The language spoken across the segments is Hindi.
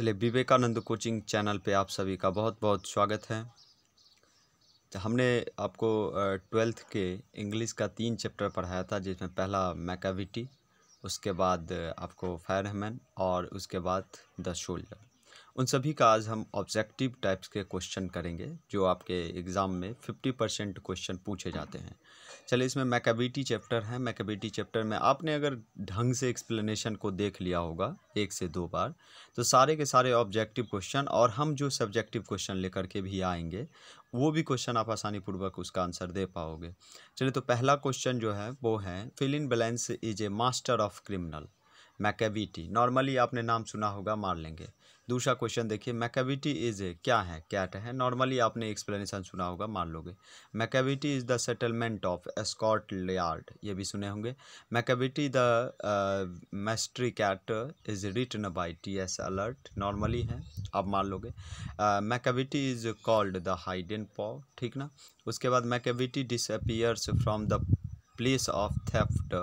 चलिए विवेकानंद कोचिंग चैनल पे आप सभी का बहुत बहुत स्वागत है तो हमने आपको ट्वेल्थ के इंग्लिश का तीन चैप्टर पढ़ाया था जिसमें पहला मैकाविटी उसके बाद आपको फायरमैन और उसके बाद द शोल्डर उन सभी का आज हम ऑब्जेक्टिव टाइप्स के क्वेश्चन करेंगे जो आपके एग्ज़ाम में फिफ्टी परसेंट क्वेश्चन पूछे जाते हैं चलिए इसमें मैकेबिटी चैप्टर है मैकेबिटी चैप्टर में आपने अगर ढंग से एक्सप्लेनेशन को देख लिया होगा एक से दो बार तो सारे के सारे ऑब्जेक्टिव क्वेश्चन और हम जो सब्जेक्टिव क्वेश्चन लेकर के भी आएंगे वो भी क्वेश्चन आप आसानी पूर्वक उसका आंसर दे पाओगे चलिए तो पहला क्वेश्चन जो है वो है fill in blanks is a master of criminal Macavity normally आपने नाम सुना होगा मार लेंगे दूसरा क्वेश्चन देखिए मैकेविटी इज ए क्या है कैट है नॉर्मली आपने एक्सप्लेनेशन सुना होगा मान लोगे Macavity is the settlement of Scotland Yard ये भी सुने होंगे Macavity the mystery cat is written by T S Eliot normally है आप मान लोगे Macavity is called the hidden paw ठीक ना उसके बाद Macavity disappears from the place of theft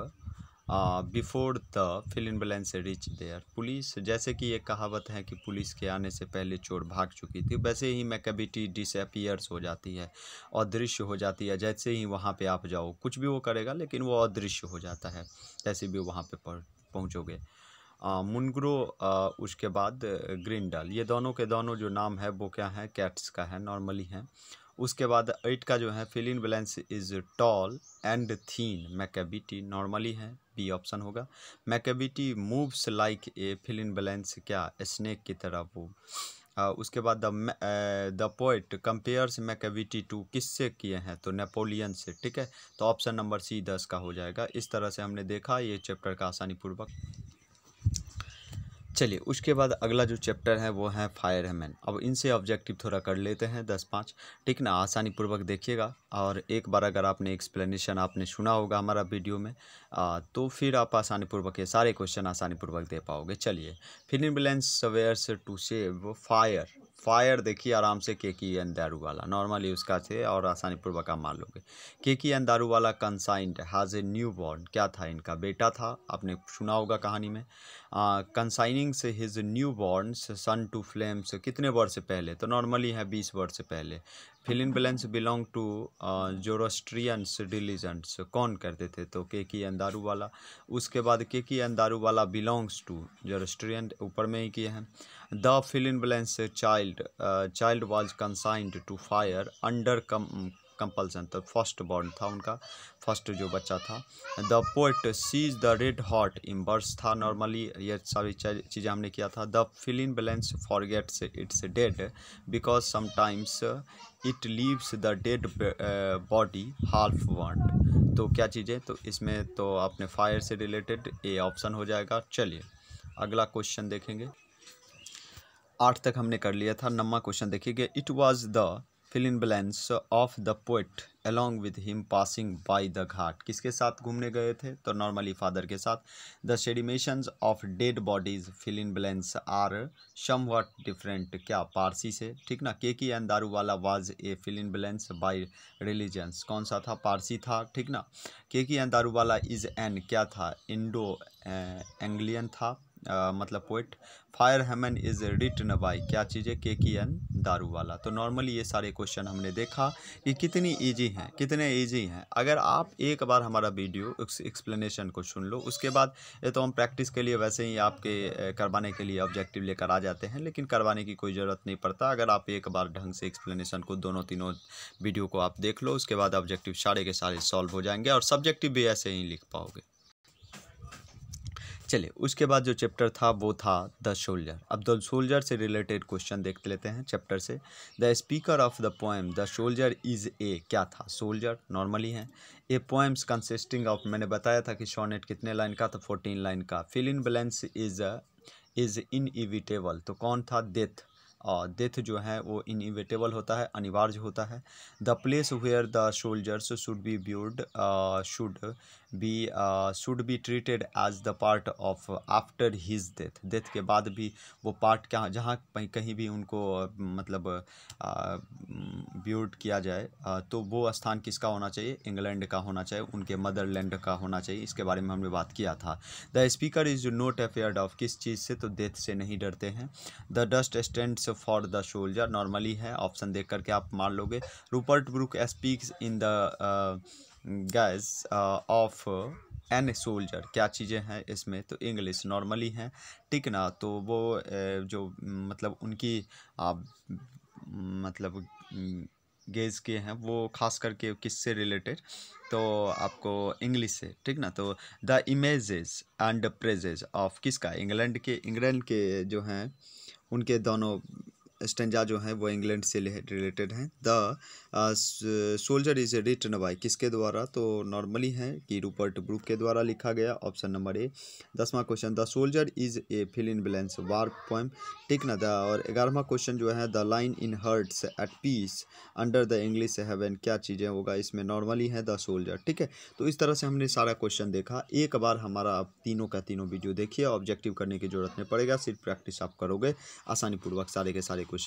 before the fill in blanks reach there police जैसे कि ये कहावत है कि पुलिस के आने से पहले चोर भाग चुकी थी वैसे ही मैकेबिटी डिसअपियर्स हो जाती है अदृश्य हो जाती है जैसे ही वहाँ पे आप जाओ कुछ भी वो करेगा लेकिन वो अदृश्य हो जाता है जैसे भी वहाँ पे पहुँचोगे मुनग्रो उसके बाद ग्रिंडल ये दोनों के दोनों जो नाम है वो क्या है कैट्स का है नॉर्मली हैं उसके बाद एट का जो है fill in blanks is tall and thin Macavity normally है बी ऑप्शन होगा Macavity moves like a fill in blanks क्या स्नेक की तरह वो आ, उसके बाद the the poet compares Macavity to किससे किए हैं तो नेपोलियन से ठीक है तो ऑप्शन नंबर सी दस का हो जाएगा इस तरह से हमने देखा ये चैप्टर का आसानी पूर्वक चलिए उसके बाद अगला जो चैप्टर है वो है फायरमैन अब इनसे ऑब्जेक्टिव थोड़ा कर लेते हैं दस पाँच ठीक ना आसानी पूर्वक देखिएगा और एक बार अगर आपने एक्सप्लेनेशन आपने सुना होगा हमारा वीडियो में आ, तो फिर आप आसानी पूर्वक ये सारे क्वेश्चन आसानी पूर्वक दे पाओगे चलिए फिर ambulance swears to save fire fire देखिए आराम से केकी एंड दारू वाला नॉर्मली उसका थे और आसानी पूर्वक आप मान लोगे केकी and Daruwalla consigned has a newborn क्या था इनका बेटा था आपने सुना होगा कहानी में कंसाइनिंग से his newborn son to flames कितने वर्ष से पहले तो नॉर्मली है बीस वर्ष से पहले fill in blanks belong to Zoroastrians diligence कौन करते थे तो के की अंदारू वाला उसके बाद के की अंदारू वाला बिलोंग्स टू जोरोस्ट्रियन ऊपर में ही किए हैं the fill in blanks child child was consigned to fire under come compulsion तो फर्स्ट बॉर्न था उनका फर्स्ट जो बच्चा था the poet sees the red hot embers था नॉर्मली ये सारी चीज़ें हमने किया था the fill in blanks forgets its dead because sometimes it leaves the dead body half burn तो क्या चीज़ें तो इसमें तो आपने फायर से रिलेटेड ए ऑप्शन हो जाएगा चलिए अगला क्वेश्चन देखेंगे आठ तक हमने कर लिया था नम्मा क्वेश्चन देखिए it was the fill in blanks of the poet along with him passing by the ghat किसके साथ घूमने गए थे तो नॉर्मली फादर के साथ the sedimentation of dead bodies fill in are somewhat different क्या पारसी से ठीक ना Keki and Daruwalla was a fill in by religions कौन सा था पारसी था ठीक ना की एंड दारू वाला इज एन क्या था इंडो एंग्लियन eh, था आ, मतलब poet fire hymn is written by क्या चीज़ है के की एन दारू वाला तो नॉर्मली ये सारे क्वेश्चन हमने देखा कि कितनी इजी हैं कितने इजी हैं अगर आप एक बार हमारा वीडियो एक्सप्लेनेशन को सुन लो उसके बाद ये तो हम प्रैक्टिस के लिए वैसे ही आपके करवाने के लिए ऑब्जेक्टिव लेकर आ जाते हैं लेकिन करवाने की कोई ज़रूरत नहीं पड़ता अगर आप एक बार ढंग से एक्सप्लेनेशन को दोनों तीनों वीडियो को आप देख लो उसके बाद ऑब्जेक्टिव सारे के सारे सॉल्व हो जाएंगे और सब्जेक्टिव भी ऐसे ही लिख पाओगे चलिए उसके बाद जो चैप्टर था वो था द सोल्जर अब द सोल्जर से रिलेटेड क्वेश्चन देख लेते हैं चैप्टर से the speaker of the poem the soldier is a क्या था सोल्जर नॉर्मली है ए पोएम्स कंसिस्टिंग ऑफ मैंने बताया था कि शॉनेट कितने लाइन का था फोर्टीन लाइन का fill in blanks is is inevitable तो कौन था डेथ और डेथ जो है वो इनइविटेबल होता है अनिवार्य होता है the place where the soldiers should be buried should भी should be treated as the part of after his death death के बाद भी वो पार्ट क्या जहाँ कहीं भी उनको uh, मतलब ब्यूट uh, uh, किया जाए आ, तो वो स्थान किसका होना चाहिए इंग्लैंड का होना चाहिए उनके मदरलैंड का होना चाहिए इसके बारे में हमने बात किया था the speaker is not afraid of किस चीज़ से तो डेथ से नहीं डरते हैं the dust stand for the soldier normally है ऑप्शन देख करके आप मान लोगे Rupert Brooke speaks in the gas of an soldier क्या चीज़ें हैं इसमें तो इंग्लिश नॉर्मली हैं ठीक ना तो वो uh, जो मतलब उनकी आप uh, मतलब गेज mm, के हैं वो खास करके किससे रिलेटेड तो आपको इंग्लिश से ठीक ना तो the images and praises of किसका इंग्लैंड के इंग्लैंड के जो हैं उनके दोनों स्टेंजा जो हैं वो इंग्लैंड से रिलेटेड हैं the soldier is written by किसके द्वारा तो नॉर्मली है कि रूपर्ट ब्रुक के द्वारा लिखा गया ऑप्शन नंबर ए दसवां question the soldier is a fill in blanks war poem ठीक ना था और ग्यारहवा क्वेश्चन जो है the line in hearts at peace under the English heaven क्या चीज़ें होगा इसमें नॉर्मली है द सोल्जर ठीक है तो इस तरह से हमने सारा क्वेश्चन देखा एक बार हमारा आप तीनों का तीनों वीडियो देखिए ऑब्जेक्टिव करने की जरूरत नहीं पड़ेगा सिर्फ प्रैक्टिस आप करोगे आसानीपूर्वक सारे के सारे क्वेश्चन